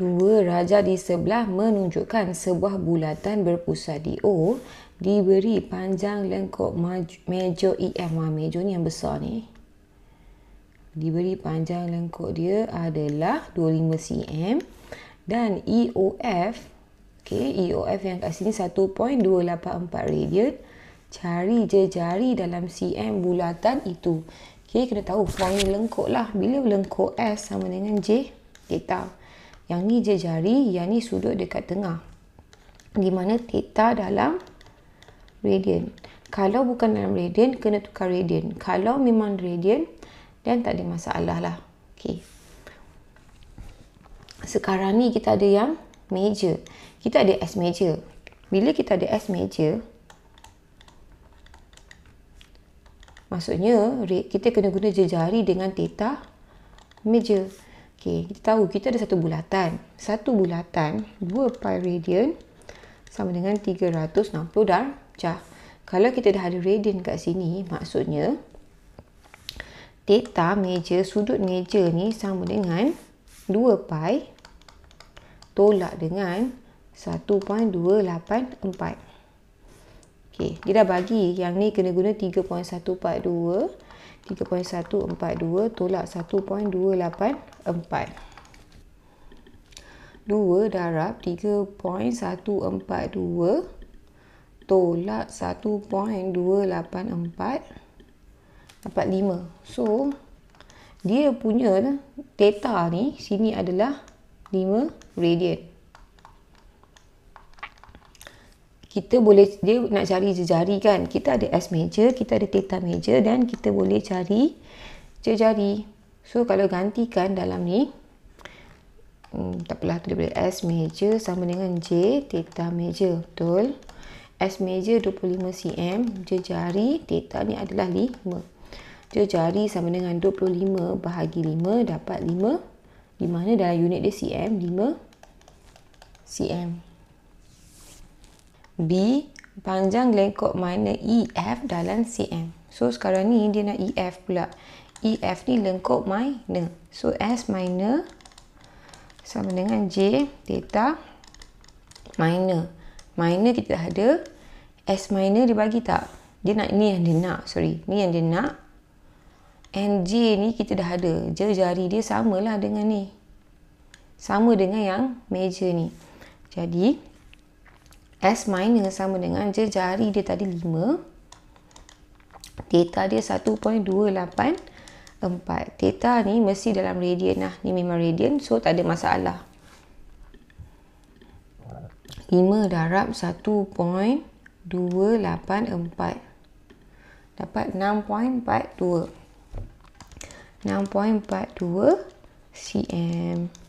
Dua raja di sebelah menunjukkan sebuah bulatan berpusat di O diberi panjang lengkok mejo EM. mejo ni yang besar ni. Diberi panjang lengkok dia adalah 25 cm dan EOF okay, EOF yang kat sini 1.284 radian cari je jari dalam cm bulatan itu okay, kena tahu formula lengkok lah bila lengkok S sama dengan J kita okay, yang ni je jari, yang ni sudut dekat tengah. Di mana theta dalam radian. Kalau bukan dalam radian, kena tukar radian. Kalau memang radian, dan tak ada masalah lah. Okay. Sekarang ni kita ada yang major. Kita ada S major. Bila kita ada S major, maksudnya kita kena guna jejari dengan theta major. Okay, kita tahu kita ada satu bulatan. Satu bulatan dua pi radian sama dengan 360 darjah. Kalau kita dah ada radian kat sini, maksudnya theta meja, sudut meja ni sama dengan 2 pi tolak dengan 1.284. Okay, dia dah bagi yang ni kena guna 3.142 3.142 tolak 1.284 2 darab 3.142 tolak 1.284 dapat 5 so dia punya theta ni sini adalah 5 radian kita boleh dia nak cari jejari kan kita ada S major kita ada theta major dan kita boleh cari jejari so kalau gantikan dalam ni hmm, tak apalah tu daripada S major sama dengan J theta major betul S major 25 cm jejari theta ni adalah 5 jejari sama dengan 25 bahagi 5 dapat 5 di mana dalam unit dia cm 5 cm B panjang lengkok mana EF dalam CM. So sekarang ni dia nak EF pula. EF ni lengkok mana. So S minor sama dengan J theta minor. Minor kita dah ada. S minor dia bagi tak? Dia nak ni yang dia nak. Sorry. Ni yang dia nak. And J ni kita dah ada. Jari-jari dia samalah dengan ni. Sama dengan yang meja ni. Jadi, S minor sama dengan je jari dia tadi 5 Theta dia 1.284 Theta ni mesti dalam radian lah Ni memang radian so tak ada masalah 5 darab 1.284 Dapat 6.42 6.42 cm